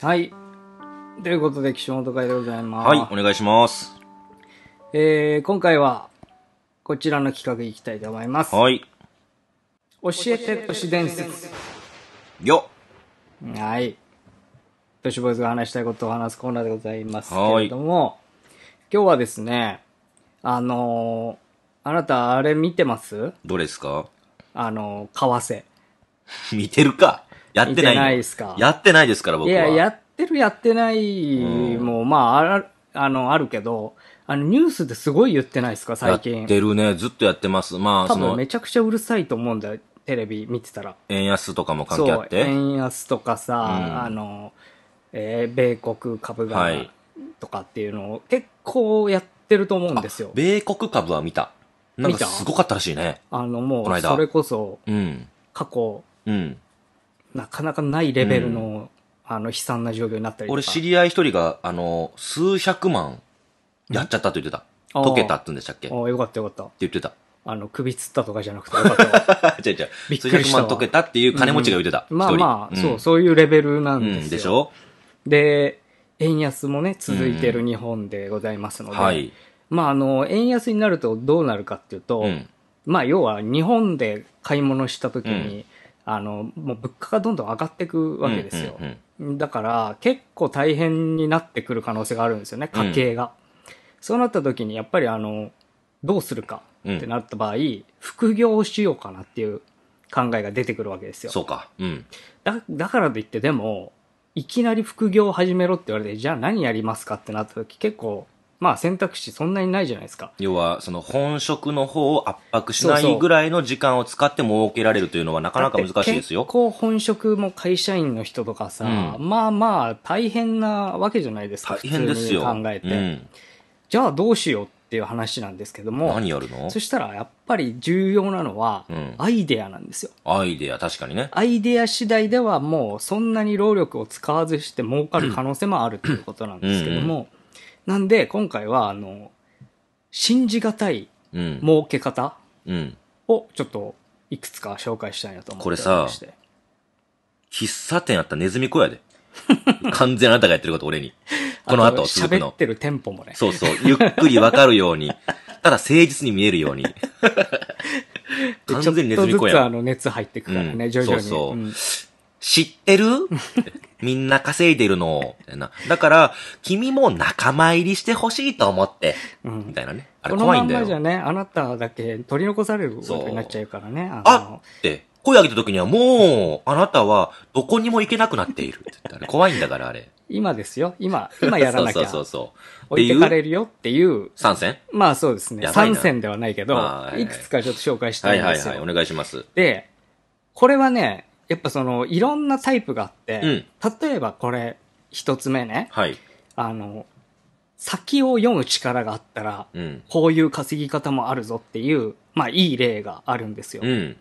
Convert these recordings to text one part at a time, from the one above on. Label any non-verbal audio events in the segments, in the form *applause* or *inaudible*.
はい。ということで、岸本会でございます。はい、お願いします。えー、今回は、こちらの企画いきたいと思います。はい。教えて都市伝説。よはい。都市ボイスが話したいことを話すコーナーでございますけれども、今日はですね、あのー、あなたあれ見てますどれですかあのー、為替。*laughs* 見てるかやってない。ないですか。やってないですから、僕は。いや、やってる、やってないも、まあ、あの、あるけど、あの、ニュースですごい言ってないですか、最近。やってるね。ずっとやってます。まあ、多分めちゃくちゃうるさいと思うんだよ。テレビ見てたら。円安とかも関係あって円安とかさ、うん、あの、えー、米国株がとかっていうのを結構やってると思うんですよ。米国株は見た。なんかすごかったらしいね。あの、もう、それこそ、過去、うん、なかなかないレベルの、うん、あの、悲惨な状況になったりとか。俺、知り合い一人が、あの、数百万、やっちゃったと言ってた。溶けたって言うんでしたっけああ、よかったよかった。って言ってた。あの、首つったとかじゃなくてよかった。*laughs* 違う違う。びっくりした。数百万溶けたっていう金持ちが言ってた。うん、まあまあ、そう、そういうレベルなんですよ。でしょで、円安もね、続いてる日本でございますので、はい、まあ、あの、円安になるとどうなるかっていうと、まあ、要は日本で買い物した時に、あの、もう物価がどんどん上がっていくわけですよ。だから、結構大変になってくる可能性があるんですよね、家計が。うん、そうなった時に、やっぱりあの、どうするかってなった場合、うん、副業をしようかなっていう考えが出てくるわけですよ。そうか。うん。だ、だからといってでも、いきなり副業を始めろって言われて、じゃあ何やりますかってなった時、結構まあ選択肢そんなにないじゃないですか。要は、その本職の方を圧迫しないぐらいの時間を使って設けられるというのはなかなか難しいですよ。結構本職も会社員の人とかさ、うん、まあまあ大変なわけじゃないですか。大変ですよ。考えて、うん、じゃあどうしようっていう話なんですけども。何やるのそしたらやっぱり重要なのは、アイデアなんですよ、うん、アイデア、確かにね。アイデア次第ではもうそんなに労力を使わずして儲かる可能性もあるということなんですけども、うんうんなんで、今回は、あの、信じがたい儲け方うん。をちょっといくつか紹介したいなと思ってこれさ喫茶店やったネズミ子やで。*laughs* 完全あなたがやってること俺に。*laughs* この後続く喋のっ。てるもね。そうそう。ゆっくりわかるように。*laughs* ただ誠実に見えるように。完全にネズミ子ちょっとやずつあん。の熱入ってくからね、うん徐々に。そうそううん知ってる *laughs* みんな稼いでるの。みたいな。だから、君も仲間入りしてほしいと思って。うん、みたいなね。あれ怖いんだよ。このままじゃね、あなただけ取り残されることになっちゃうからね。あって、声上げた時にはもう、あなたはどこにも行けなくなっている。って怖いんだから、あれ。今ですよ。今、今やらなきゃ。そうそうそう置いてかれるよっていう。参戦まあそうですね。参戦ではないけど、いくつかちょっと紹介したいんですよ。はいはいはい、お願いします。で、これはね、やっぱその、いろんなタイプがあって、うん、例えばこれ、一つ目ね。はい。あの、先を読む力があったら、うん、こういう稼ぎ方もあるぞっていう、まあいい例があるんですよ。うん、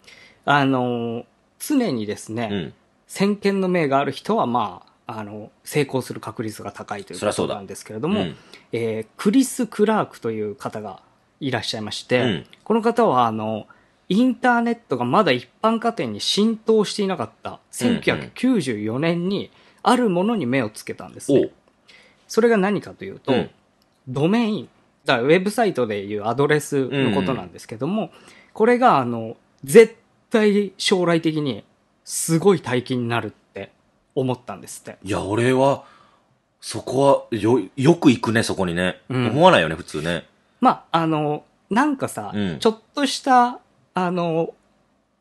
あの、常にですね、うん、先見の明がある人は、まあ、あの、成功する確率が高いということなんですけれども、うん、えー、クリス・クラークという方がいらっしゃいまして、この方は、あの、インターネットがまだ一般家庭に浸透していなかった1994年にあるものに目をつけたんですね。それが何かというと、うん、ドメイン。だウェブサイトでいうアドレスのことなんですけども、うんうん、これがあの、絶対将来的にすごい大金になるって思ったんですって。いや、俺は、そこは、よ、よく行くね、そこにね。うん、思わないよね、普通ね。まあ、あの、なんかさ、うん、ちょっとしたあの、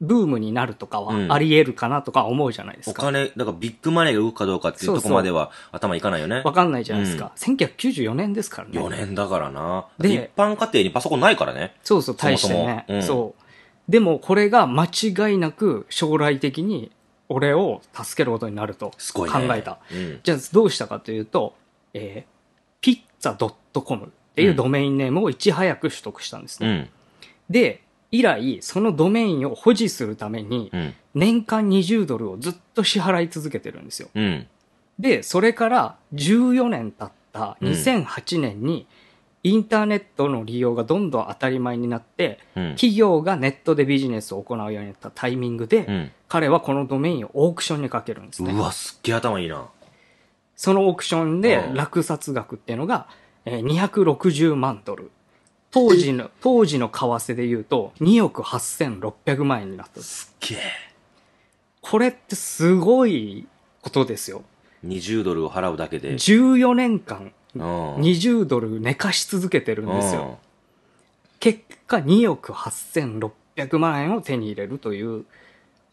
ブームになるとかはあり得るかなとか思うじゃないですか。お金、だからビッグマネーが動くかどうかっていうとこまでは頭いかないよね。わかんないじゃないですか。1994年ですからね。4年だからな。で、一般家庭にパソコンないからね。そうそう、大してね。うん、そう。でもこれが間違いなく将来的に俺を助けることになると考えた。ねうん、じゃあどうしたかというと、えー、ピッツァ .com っていうドメインネームをいち早く取得したんですね。うん、で、以来、そのドメインを保持するために、年間20ドルをずっと支払い続けてるんですよ。うん、で、それから14年経った2008年に、インターネットの利用がどんどん当たり前になって、企業がネットでビジネスを行うようになったタイミングで、彼はこのドメインをオークションにかけるんですね。うわ、すっげえ頭いいな。そのオークションで落札額っていうのが、260万ドル。当時の、当時の為替で言うと、2億8600万円になったす。すげえ。これってすごいことですよ。20ドルを払うだけで。14年間、20ドル寝かし続けてるんですよ。結果、2億8600万円を手に入れるという、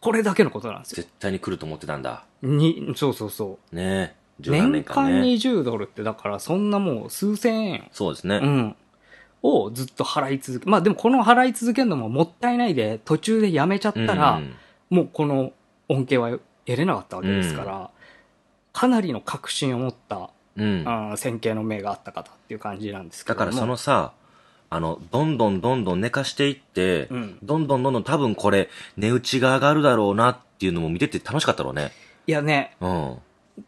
これだけのことなんですよ。絶対に来ると思ってたんだ。に、そうそうそう。ね年間ね、年間20ドルってだからそんなもう数千円そうですね。うん。をずっと払い続け、まあでもこの払い続けるのももったいないで、途中でやめちゃったら、もうこの恩恵は得れなかったわけですから、かなりの確信を持った、うん、あ線形の銘があった方っていう感じなんですけどだからそのさ、あの、どんどんどんどん寝かしていって、うん、どんどんどんどん多分これ、値打ちが上がるだろうなっていうのも見てて楽しかったろうね。いやね、うん、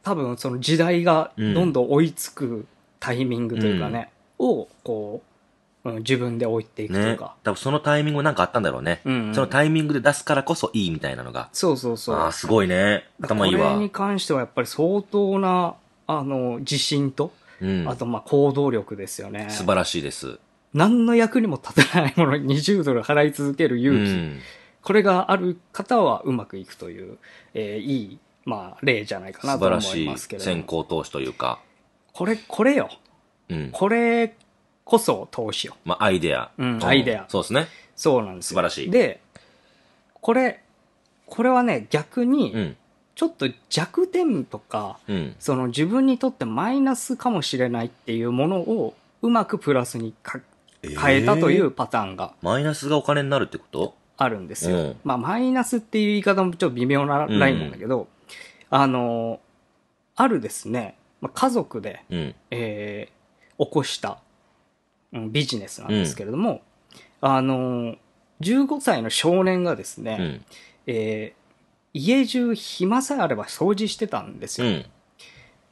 多分その時代がどんどん追いつくタイミングというかね、うん、をこう、うん、自分で置いていくとか。ね、多分そのタイミングなんかあったんだろうね、うんうん、そのタイミングで出すからこそいいみたいなのが。そうそうそう。ああ、すごいね。頭いいわ。これに関してはやっぱり相当な、あの、自信と、うん、あとまあ行動力ですよね。素晴らしいです。何の役にも立たないものに20ドル払い続ける勇気。うん、これがある方はうまくいくという、えー、いい、まあ、例じゃないかなと思いますけど。素晴らしい先行投資というか。これ、これよ。うん、これこそ投資を。まあ、アイデア。うん、アイデア。そうですね。そうなんです素晴らしい。で、これ、これはね、逆に、ちょっと弱点とか、うん、その自分にとってマイナスかもしれないっていうものをうまくプラスにか、変えたというパターンが。マイナスがお金になるってことあるんですよ。うん、まあ、マイナスっていう言い方もちょっと微妙なラインなんだけど、うん、あの、あるですね、まあ、家族で、うん、えー、起こしたビジネスなんですけれども、うん、あの、15歳の少年がですね、うん、えー、家中暇さえあれば掃除してたんですよ。うん、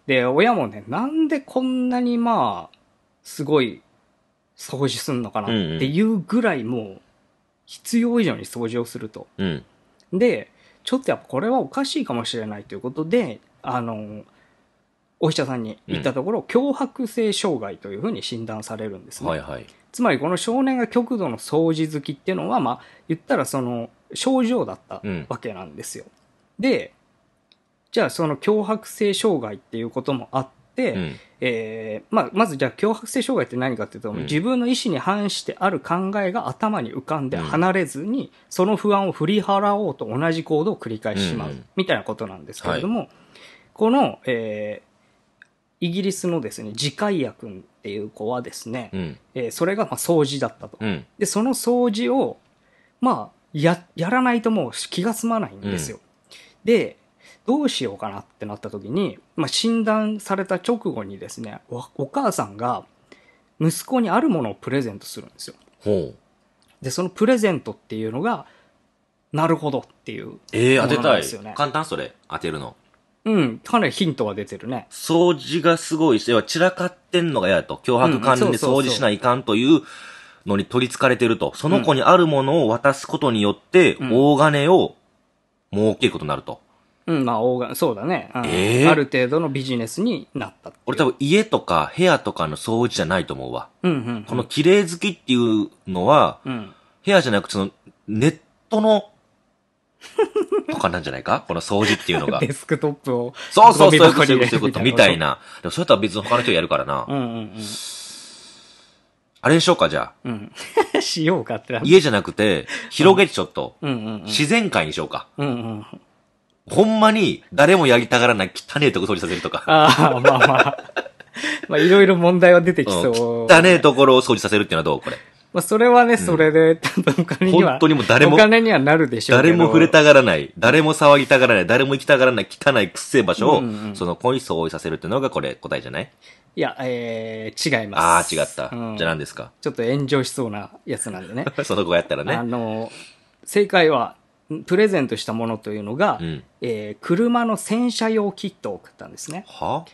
で、親もね、なんでこんなにまあ、すごい掃除すんのかなっていうぐらいもう、必要以上に掃除をすると。うん、で、ちょっとやっぱこれはおかしいかもしれないということで、あの、お医者さんに行ったところ、強迫性障害というふうに診断されるんですね。はいはい、つまりこの少年が極度の掃除好きっていうのは、まあ、言ったらその症状だったわけなんですよ。うん、で、じゃあその強迫性障害っていうこともあって、うん、えー、まあ、まずじゃあ強迫性障害って何かっていうと、うん、自分の意思に反してある考えが頭に浮かんで離れずに、その不安を振り払おうと同じ行動を繰り返してしまう、みたいなことなんですけれども、はい、この、えー、イギリスのですね、次回也君っていう子はですね、うん、えー、それがまあ掃除だったと。うん、で、その掃除を、まあ、や、やらないともう気が済まないんですよ。うん、で、どうしようかなってなった時に、まあ、診断された直後にですね、おお母さんが息子にあるものをプレゼントするんですよ。で、そのプレゼントっていうのが、なるほどっていう、ね、ええー、当てたい。簡単それ、当てるの。うん、かなりヒントは出てるね。掃除がすごいし、要は散らかってんのが嫌だと、脅迫観念で掃除しないかんというのに取り憑かれてると、その子にあるものを渡すことによって、大金を儲けることになると。うん、うん、まあ、大金、そうだね、うん、えー、ある程度のビジネスになったっ。俺多分家とか部屋とかの掃除じゃないと思うわ。うんうん、うん、この綺麗好きっていうのは、うん、部屋じゃなくてそのネットのとかなんじゃないかこの掃除っていうのが。デスクトップを。そうそう、そういうこと、そういうこと、みたいな。でもそれとは別に他の人やるからな。うんうんうん。あれにしようか、じゃあ。うん。*laughs* しようかって家じゃなくて、広げてちょっと。うんうんうん、自然界にしようか。うんうん。ほんまに、誰もやりたがらない汚ねえとこ掃除させるとか。ああ、まあまあ。まあいろいろ問題は出てきそう、うん、汚ねえところを掃除させるっていうのはどうこれ。まあ、それはね、それで、多分お金には、本当にもう誰も、お金にはなるでしょうけ誰も触れたがらない、誰も騒ぎたがらない、誰も行きたがらない、汚い、くっせえ場所を、うんうん、その恋に相違させるっていうのがこれ答えじゃないいや、えー、違います。ああ、違った。うん、じゃあ何ですかちょっと炎上しそうなやつなんでね。*laughs* その子やったらね。あの、正解は、プレゼントしたものというのが、うん、えー、車の洗車用キットを送ったんですね。は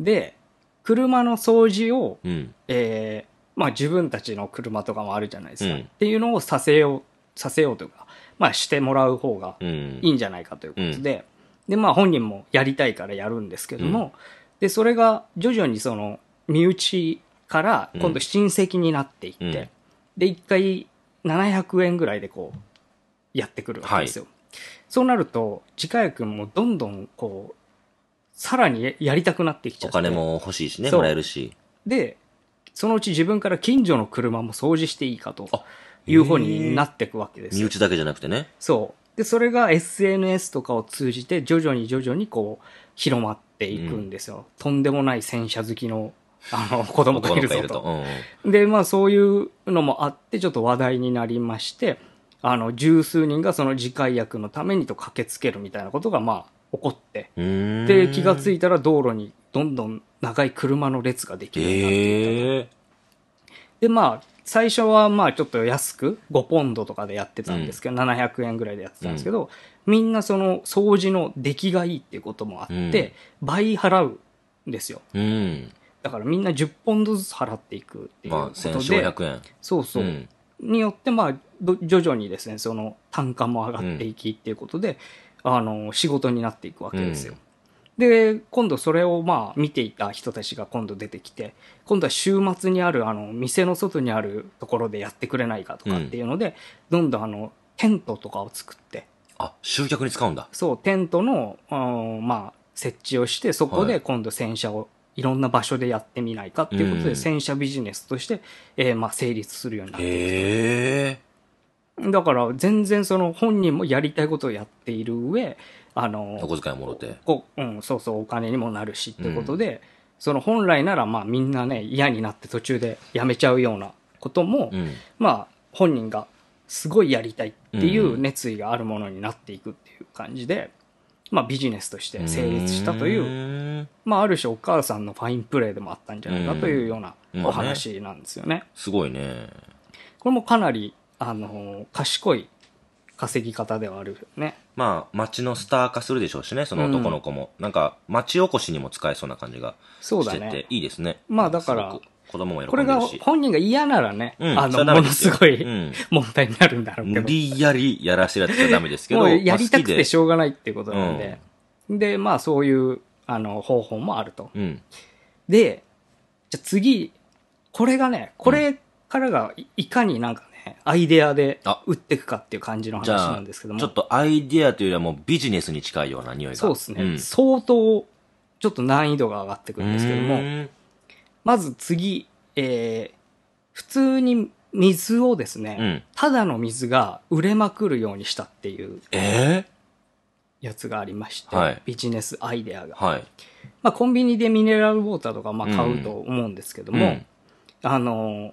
で、車の掃除を、うん、えーまあ自分たちの車とかもあるじゃないですか。うんっていうのをさせよう、させようというか、まあしてもらう方がいいんじゃないかということで、で、まあ本人もやりたいからやるんですけども、で、それが徐々にその、身内から今度親戚になっていって、うんで、一回700円ぐらいでこう、やってくるわけですよ。そうなると、自家君もどんどんこう、さらにやりたくなってきちゃおって。金も欲しいしね、もらえるし。で、そのうち自分から近所の車も掃除していいかという方になっていくわけです。身内だけじゃなくてね。そう。で、それが SNS とかを通じて徐々に徐々にこう広まっていくんですよ。うん、とんでもない戦車好きのあの、*laughs* 子供がいるぞと。うん、で、まあそういうのもあって、ちょっと話題になりまして、あの、十数人がその次回役のためにと駆けつけるみたいなことが、まあ、起こって、で、気がついたら道路にどんどん長い車の列ができるようになっていで、まあ、最初はまあちょっと安く、5ポンドとかでやってたんですけど、うん、700円ぐらいでやってたんですけど、うん、みんなその掃除の出来がいいっていうこともあって、うん、倍払うんですよ。うん、だからみんな10ポンドずつ払っていくっていうことで。まあ、1500円。そうそう。によって、まあ、徐々にですね、その単価も上がっていきっていうことで、あの、仕事になっていくわけですよ。で、今度それをまあ見ていた人たちが今度出てきて、今度は週末にあるあの店の外にあるところでやってくれないかとかっていうので、どんどんあのテントとかを作って、あ、集客に使うんだ。そう、テントの、まあ、設置をして、そこで今度洗車をいろんな場所でやってみないかっていうことで、洗車ビジネスとして、えー、まあ、成立するようになってきた。へだから全然その本人もやりたいことをやっている上、あの、お小遣いもろて。こうん、そうそう、お金にもなるしってことで、うん、その本来ならまあみんなね、嫌になって途中でやめちゃうようなことも、うん、まあ本人がすごいやりたいっていう熱意があるものになっていくっていう感じで、まあビジネスとして成立したという、うまあある種お母さんのファインプレーでもあったんじゃないかというようなお話なんですよね。ねすごいね。これもかなりあの、賢い稼ぎ方ではあるよね。まあ、町のスター化するでしょうしね、その男の子も。うん、なんか、町おこしにも使えそうな感じがしてて、ね、いいですね。まあ、だから、子供も喜んでるし。これが本人が嫌ならね、うん、あの、ものすごい、うん、問題になるんだろうけど。無理やりやらせちゃダメですけど。もうやりたくてしょうがないっていうことなんで。うん、で、まあ、そういう、あの、方法もあると。で、じゃ次、これがね、これからがいかになんかね、アイデアで売っていくかっていう感じの話なんですけども。ちょっとアイデアというよりはもうビジネスに近いような匂いが。そうですね。うん、相当、ちょっと難易度が上がってくるんですけども、まず次、えー、普通に水をですね、うん、ただの水が売れまくるようにしたっていう、えやつがありまして、ビジネスアイデアが。はい、まあ、コンビニでミネラルウォーターとかまあ買うと思うんですけども、うん、あのー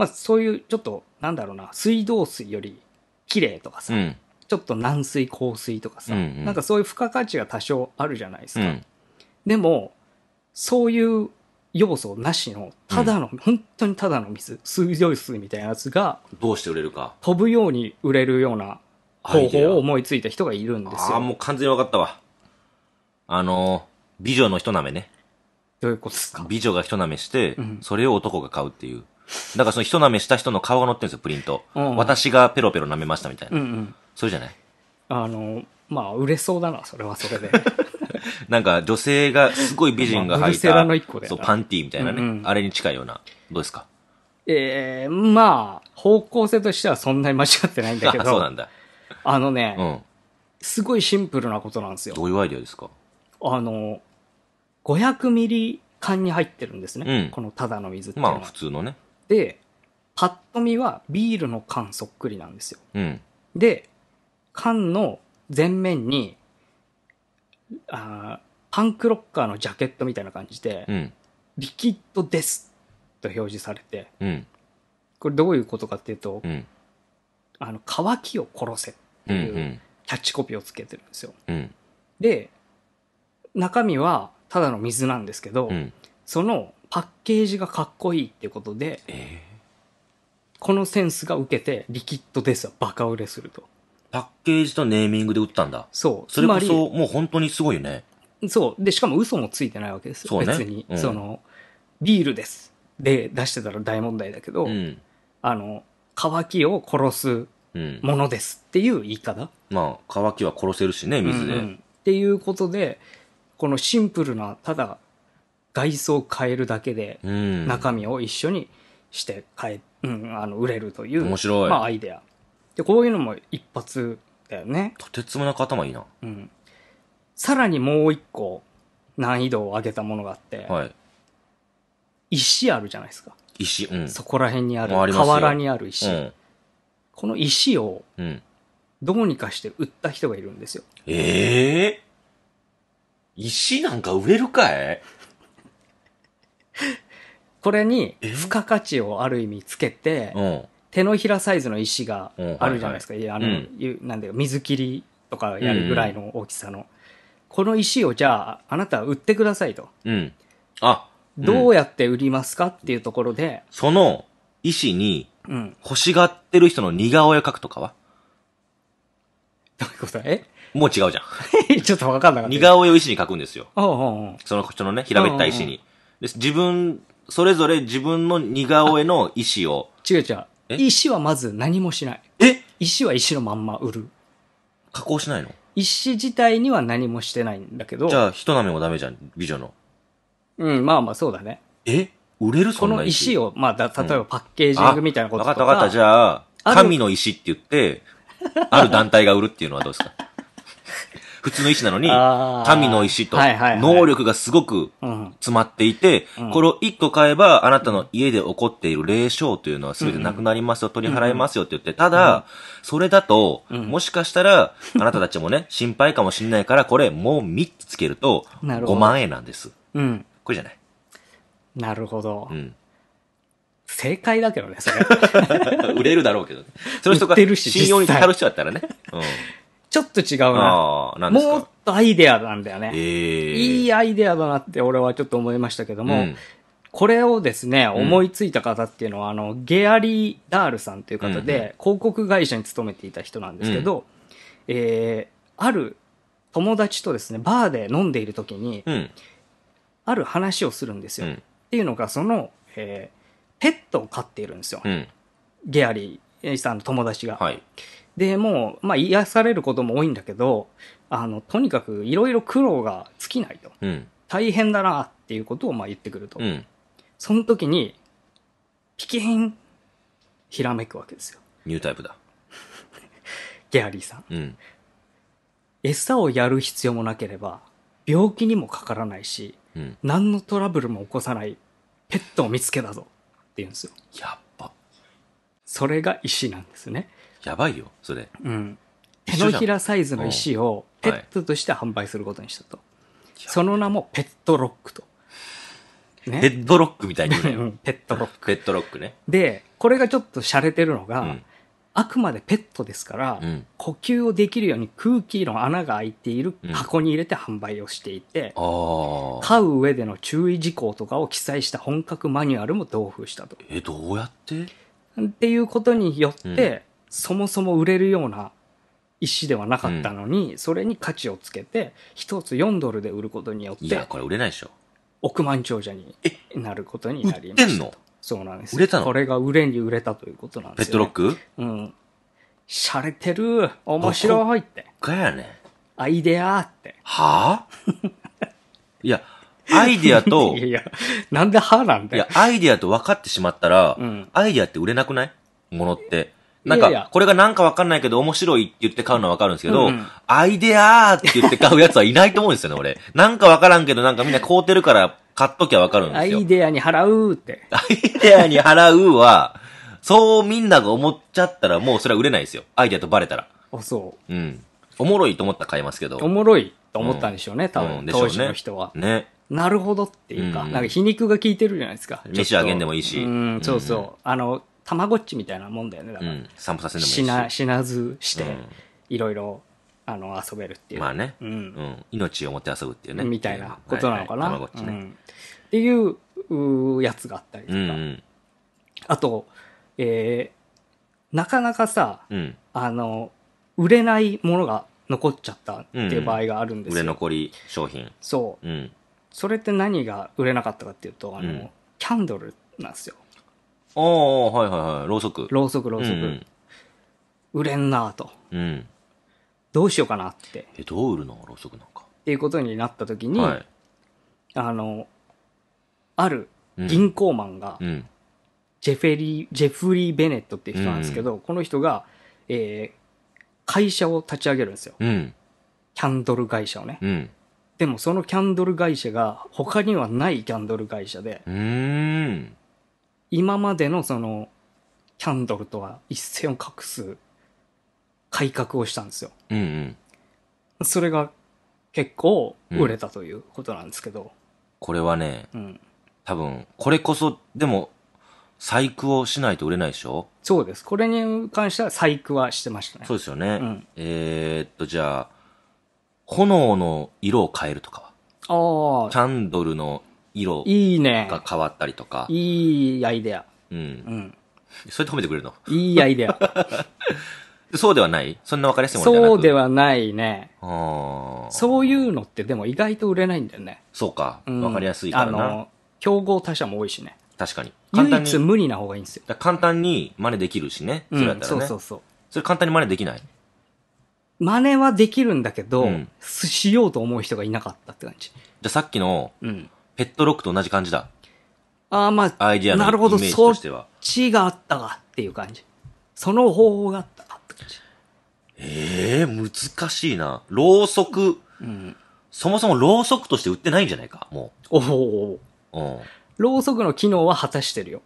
まあそういうちょっと、なんだろうな、水道水より綺麗とかさ、うん、ちょっと軟水、硬水とかさ、うんうん、なんかそういう付加価値が多少あるじゃないですか。うん、でも、そういう要素なしの、ただの、うん、本当にただの水、水道水みたいなやつが、どうして売れるか。飛ぶように売れるような方法を思いついた人がいるんですよ。ああ、もう完全に分かったわ。あの、美女の人舐めね。どういうことですか美女が人舐めして、うん、それを男が買うっていう。だからその人舐めした人の顔が載ってるんですよ、プリント。うん私がペロペロ舐めましたみたいな。うんうん。それじゃないあの、まあ、売れそうだな、それはそれで。*laughs* なんか女性が、すごい美人がまあ履いセラの一個で。た、そう、パンティーみたいなね、うんうんあれに近いような。どうですかえー、まあ、方向性としてはそんなに間違ってないんだけあ *laughs* そうなんだ。あのね、うん。すごいシンプルなことなんですよど。ういうアイデアですかあの、500ミリ缶に入ってるんですね。うんこのただの水ってまあ、普通のね。で、パッと見はビールの缶そっくりなんですよ。うん。で、缶の前面に、あパンクロッカーのジャケットみたいな感じで、うん、リキッドですと表示されて、うん、これどういうことかっていうと、うん、あの、乾きを殺せっていうキャッチコピーをつけてるんですよ。で、中身はただの水なんですけど、そのパッケージがかっこいいってことで、えー、このセンスが受けて、リキッドデスはバカ売れすると。パッケージとネーミングで売ったんだ。そう。それこそ、もう本当にすごいよね。そう。で、しかも嘘もついてないわけですよ。ね、別に、うん、その、ビールです。で、出してたら大問題だけど、うん、あの、乾きを殺すものですっていう言い方。うん、まあ、乾きは殺せるしね、水で、うんうん。っていうことで、このシンプルな、ただ外装を変えるだけで、中身を一緒にして変え、うん、あの、売れるという。面白い。まあ、アイデア。で、こういうのも一発だよね。とてつもなく頭いいな。うん。さらにもう一個、難易度を上げたものがあって、はい。石あるじゃないですか。石、うん。そこら辺にある、河原にある石。うん、この石を、どうにかして売った人がいるんですよ。ええー、石なんか売れるかいこれに付加価値をある意味つけて、手のひらサイズの石があるじゃないですか。はいはい、あの、うん、なんだよ、水切りとかやるぐらいの大きさの。うんうん、この石をじゃあ、あなた売ってくださいと。うん。あ、うん、どうやって売りますかっていうところで。その石に、欲しがってる人の似顔絵を描くとかは、どういうことえもう違うじゃん。*laughs* ちょっとわかんなかった。似顔絵を石に描くんですよ。おうおうおうその人のね、平べったい石に。自分、それぞれ自分の似顔絵の石を。違う違う。石はまず何もしない。え石は石のまんま売る。加工しないの石自体には何もしてないんだけど。じゃあ、人舐めもダメじゃん、美女の。うん、まあまあそうだね。え売れるそんな石この石を、まあだ、例えばパッケージングみたいなこととか。わ、うん、かったわかった。じゃあ、神の石って言って、ある団体が売るっていうのはどうですか普通の石なのに、神の石と、能力がすごく詰まっていて、これを1個買えば、あなたの家で起こっている霊障というのは全てなくなりますよ、取り払いますよって言って、ただ、それだと、もしかしたら、*laughs* あなたたちもね、心配かもしれないから、これもう3つつけると、5万円なんです。うん。これじゃない。なるほど。うん。正解だけどね、それ。*laughs* 売れるだろうけどね。その人が信用に足る人だったらね。うん。ちょっと違うな。なもっとアイデアなんだよね。えー、いいアイデアだなって俺はちょっと思いましたけども、うん、これをですね、思いついた方っていうのは、あの、ゲアリー・ダールさんという方で、うん、広告会社に勤めていた人なんですけど、うん、えー、ある友達とですね、バーで飲んでいる時に、ある話をするんですよ。っていうのが、その、えー、ペットを飼っているんですよ。ゲアリーさんの友達が。はいで、もう、まあ、癒されることも多いんだけど、あの、とにかくいろいろ苦労が尽きないと。うん、大変だなっていうことをまあ言ってくると。うん、その時に、ピキーン、ひらめくわけですよ。ニュータイプだ。*laughs* ギャリーさん。うん、餌をやる必要もなければ、病気にもかからないし、うん、何のトラブルも起こさないペットを見つけたぞって言うんですよ。やっぱ。それが石なんですね。やばいよ、それ。うん。手のひらサイズの石をペットとして販売することにしたと。はい、その名もペットロックと。ね、ペットロックみたいにね。うペットロック。ペットロックね。で、これがちょっと洒落てるのが、うん、あくまでペットですから、うん、呼吸をできるように空気の穴が開いている箱に入れて販売をしていて、うん、飼う上での注意事項とかを記載した本格マニュアルも同封したと。え、どうやってっていうことによって、そもそも売れるような石ではなかったのに、それに価値をつけて、一つ4ドルで売ることによって、いや、これ売れないでしょ。億万長者になることになりました。売ってんのそうなんです売れたのこれが売れに売れたということなんですよ、ね。ペットロックうん。しゃれてる面白いってかやねアイデアってはあ *laughs* いやアイデアと *laughs* いやなんではなんだよいやアイデアと分かってしまったら、うん、アイデアって売れなくないものってなんか、これがなんかわかんないけど面白いって言って買うのはわかるんですけど、うんうん、アイデアーって言って買うやつはいないと思うんですよね、俺。*laughs* なんかわからんけど、なんかみんな買うてるから買っときゃわかるんですよ。アイデアに払うって。アイデアに払うは、そうみんなが思っちゃったらもうそれは売れないですよ。アイデアとバレたら。あ、そう。うん。おもろいと思ったら買いますけど。おもろいと思ったんでしょうね、うん、多分、うんょ当時の人は。ね。なるほどっていうか、うん、なんか皮肉が効いてるじゃないですか。飯あげんでもいいし。うん、そうそう。あの、たまごっちみたいなもんだよね、だかうら。ん、散歩させもいいし。死な、死なずしていろいろ、あの、遊べるっていう。まあね、ううん。命を持って遊ぶっていうね。みたいなことなのかな。たまごっちうね。んっていううやつがあったりとうか。ん。うん。あと、えーなかなかさ、うん。あの、売れないものが残っちゃったっていう場合があるんです売れ残り商品。そう。うん。それって何が売れなかったかっていうと、あの、うんキャンドルなんですよ。ああ、はいはいはい。ろうそく。ろうそく、ろうそく。売れんなぁと。うん。どうしようかなって。え、どう売るのろうそくなんか。ていうことになった時に、はい。あの、ある銀行マンが、うん。ジェフェリー、ジェフリー・ベネットっていう人なんですけど、この人が、えー会社を立ち上げるんですよ。うん。キャンドル会社をね。うん。でもそのキャンドル会社が他にはないキャンドル会社で、うーん。今までのそのキャンドルとは一線を画す改革をしたんですよ。うんうんそれが結構売れたということなんですけど。これはね、うん、多分、これこそ、でも、細工をしないと売れないでしょそうです。これに関しては細工はしてましたね。そうですよね。うんえーっと、じゃあ、炎の色を変えるとかは、あキャンドルの色が変わったりとか。いい、ね、アイデア。うん。うん。それで褒めてくれるのいいアイデア。*laughs* そうではないそんな分かりやすいものじゃなそうではないね。そういうのってでも意外と売れないんだよね。そうか。分かりやすいからな。あの、競合他社も多いしね。確かに。唯一無理な方がいいんですよ。簡単に真似できるしね。そったらね、うん、そうそうそう。それ簡単に真似できない真似はできるんだけど、うん、しようと思う人がいなかったって感じ。じゃあさっきの、うん、ヘッドロックと同じ感じだ。ああ、まあ、アイディアのなるほどイメージとしては。そう。ちがあったかっていう感じ。その方法があったかって感じ。ええー、難しいな。ろうそく。うん。そもそもろうそくとして売ってないんじゃないか、もう。おおおお。ろうそくの機能は果たしてるよ。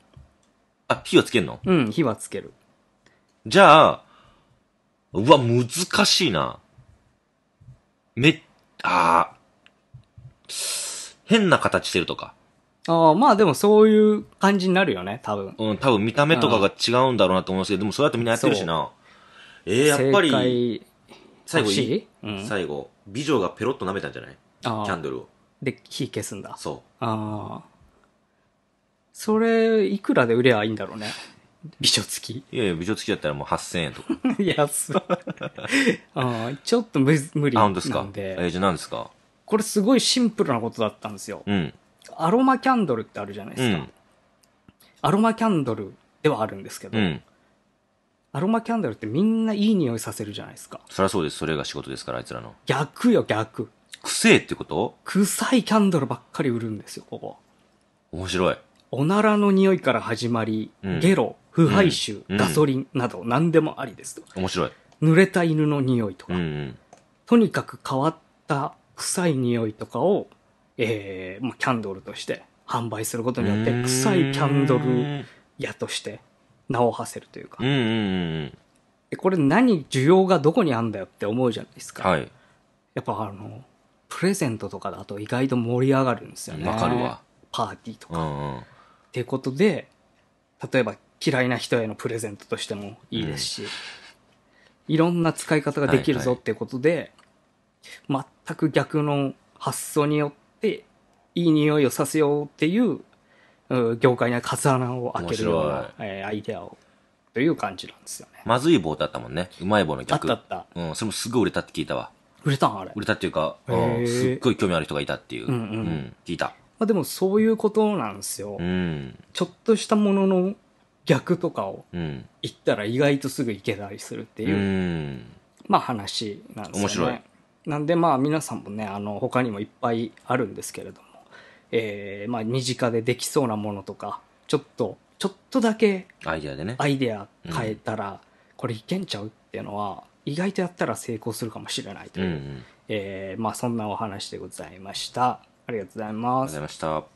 あ、火はつけんのうん、火はつける。じゃあ、うわ、難しいな。め、ああ。変な形してるとか。ああ、まあでもそういう感じになるよね、多分。うん、多分見た目とかが違うんだろうなと思うんですけど、でもそうやってみんなやってるしな。ええー、やっぱり、最後い、うん、最後、美女がペロッと舐めたんじゃないキャンドルを。で、火消すんだ。そう。ああ。それ、いくらで売ればいいんだろうね。美女付き。いやいや、美女付きだったらもう8000円とか。*laughs* 安い。ああ、ちょっと無無理なんで。あ、ですかえー、じゃあ何ですかこれすごいシンプルなことだったんですよ。うん。アロマキャンドルってあるじゃないですか。うん、アロマキャンドルではあるんですけど、うん、アロマキャンドルってみんないい匂いさせるじゃないですか。そりゃそうです。それが仕事ですから、あいつらの。逆よ、逆。くせえってこと臭いキャンドルばっかり売るんですよ、ここ。面白い。おならの匂いから始まり、うん、ゲロ、腐敗臭、うん、ガソリンなど何でもありですと。面白い。濡れた犬の匂いとか。うんうん、とにかく変わった臭い匂いとかを、えー、まあ、キャンドルとして販売することによって、臭いキャンドル屋として名を馳せるというか。うこれ何、需要がどこにあんだよって思うじゃないですか。はい、やっぱあの、プレゼントとかだと意外と盛り上がるんですよね。わかるわ。パーティーとか。うんうん、っていうことで、例えば嫌いな人へのプレゼントとしてもいいですし、うん、いろんな使い方ができるぞっていうことで、はいはい全く逆の発想によって、いい匂いをさせようっていう、業界に風穴を開けるような、えー、アイデアを、という感じなんですよね。まずい棒だったもんね。うまい棒の逆。あったった。うん、それもすごい売れたって聞いたわ。売れたんあれ。売れたっていうか、うん、すっごい興味ある人がいたっていう。うん、うん、うん、聞いた。まあでもそういうことなんですよ。うん、ちょっとしたものの逆とかを言ったら意外とすぐいけたりするっていう、うん、まあ話なんですよね。面白い。なんでまあ皆さんもね、あの、他にもいっぱいあるんですけれども、えー、まあ身近でできそうなものとか、ちょっと、ちょっとだけ、アイデアでね。アイデア変えたら、これいけんちゃうっていうのは、意外とやったら成功するかもしれないという、うんうん、えー、まあそんなお話でございました。ありがとうございます。ありがとうございました。